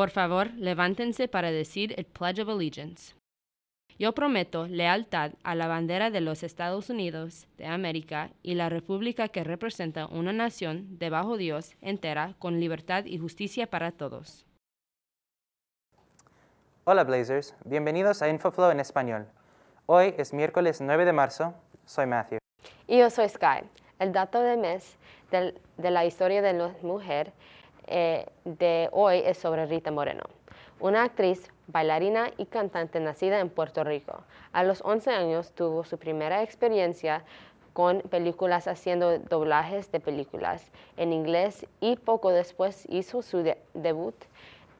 Por favor, levántense para decir el Pledge of Allegiance. Yo prometo lealtad a la bandera de los Estados Unidos de América y la República que representa una nación debajo Dios entera con libertad y justicia para todos. Hola Blazers, bienvenidos a InfoFlow en español. Hoy es miércoles 9 de marzo, soy Matthew. Y yo soy Sky. El dato de mes de la historia de la mujer eh, de hoy es sobre Rita Moreno, una actriz, bailarina y cantante nacida en Puerto Rico. A los 11 años tuvo su primera experiencia con películas haciendo doblajes de películas en inglés y poco después hizo su debut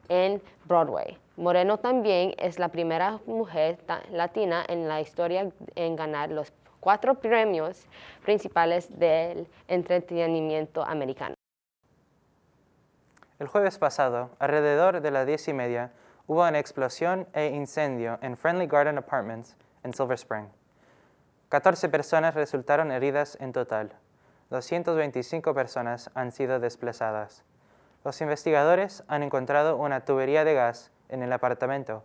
en Broadway. Moreno también es la primera mujer latina en la historia en ganar los cuatro premios principales del entretenimiento americano. El jueves pasado, alrededor de las diez y media, hubo una explosión e incendio en Friendly Garden Apartments en Silver Spring. 14 personas resultaron heridas en total. 225 personas han sido desplazadas. Los investigadores han encontrado una tubería de gas en el apartamento,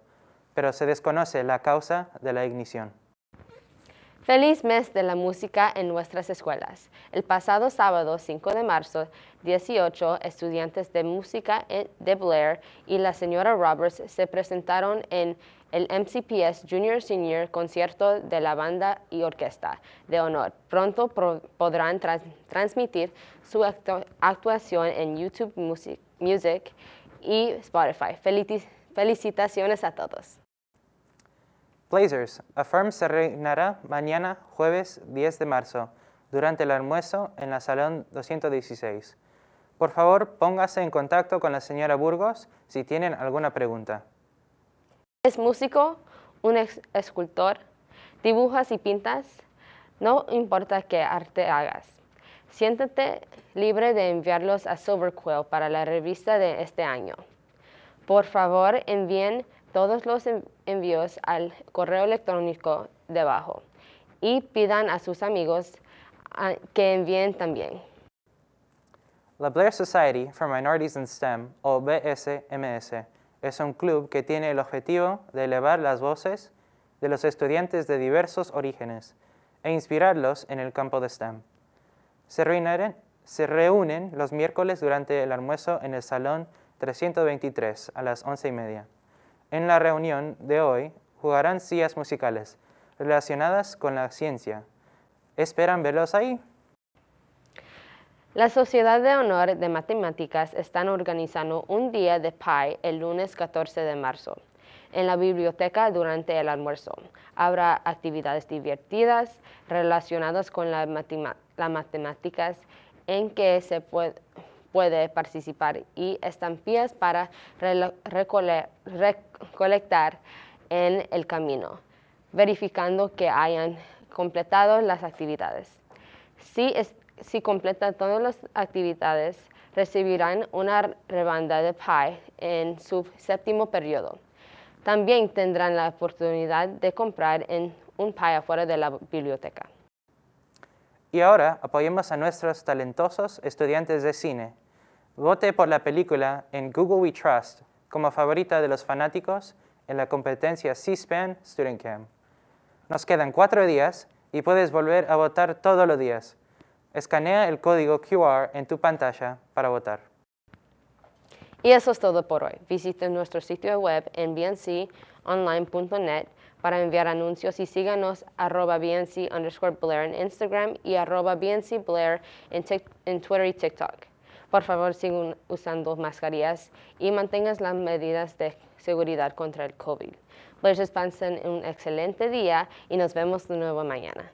pero se desconoce la causa de la ignición. Feliz mes de la música en nuestras escuelas. El pasado sábado 5 de marzo, 18 estudiantes de música de Blair y la señora Roberts se presentaron en el MCPS Junior Senior Concierto de la Banda y Orquesta de Honor. Pronto podrán transmitir su actuación en YouTube Music, y Spotify. felicitaciones a todos. Blazers, Affirm se reinará mañana jueves 10 de marzo durante el almuerzo en la Salón 216. Por favor, póngase en contacto con la señora Burgos si tienen alguna pregunta. Es músico, un escultor, dibujas y pintas, no importa qué arte hagas. Siéntete libre de enviarlos a Silverquill para la revista de este año. Por favor, envíen todos los envíos al correo electrónico debajo y pidan a sus amigos ah, que envíen también. La Blair Society for Minorities in STEM, o BSMS, es un club que tiene el objetivo de elevar las voces de los estudiantes de diversos orígenes e inspirarlos en el campo de STEM. Se reúnen, se reúnen los miércoles durante el almuerzo en el Salón 323 a las once y media. En la reunión de hoy jugarán sillas musicales relacionadas con la ciencia. ¿Esperan verlos ahí? La Sociedad de Honor de Matemáticas están organizando un día de PI el lunes 14 de marzo en la biblioteca durante el almuerzo. Habrá actividades divertidas relacionadas con las matemáticas en que se puede puede participar y estampillas para recolectar en el camino, verificando que hayan completado las actividades. Si, si completan todas las actividades, recibirán una rebanda de pie en su séptimo periodo. También tendrán la oportunidad de comprar un pie afuera de la biblioteca. Y ahora apoyemos a nuestros talentosos estudiantes de cine Vote por la película en Google We Trust como favorita de los fanáticos en la competencia C-SPAN Student Camp. Nos quedan cuatro días y puedes volver a votar todos los días. Escanea el código QR en tu pantalla para votar. Y eso es todo por hoy. Visite nuestro sitio web en bnconline.net para enviar anuncios y síganos arroba bnc underscore Blair en Instagram y arroba bnc Blair en Twitter y TikTok. Por favor, sigan usando mascarillas y mantengan las medidas de seguridad contra el COVID. pues pasen un excelente día y nos vemos de nuevo mañana.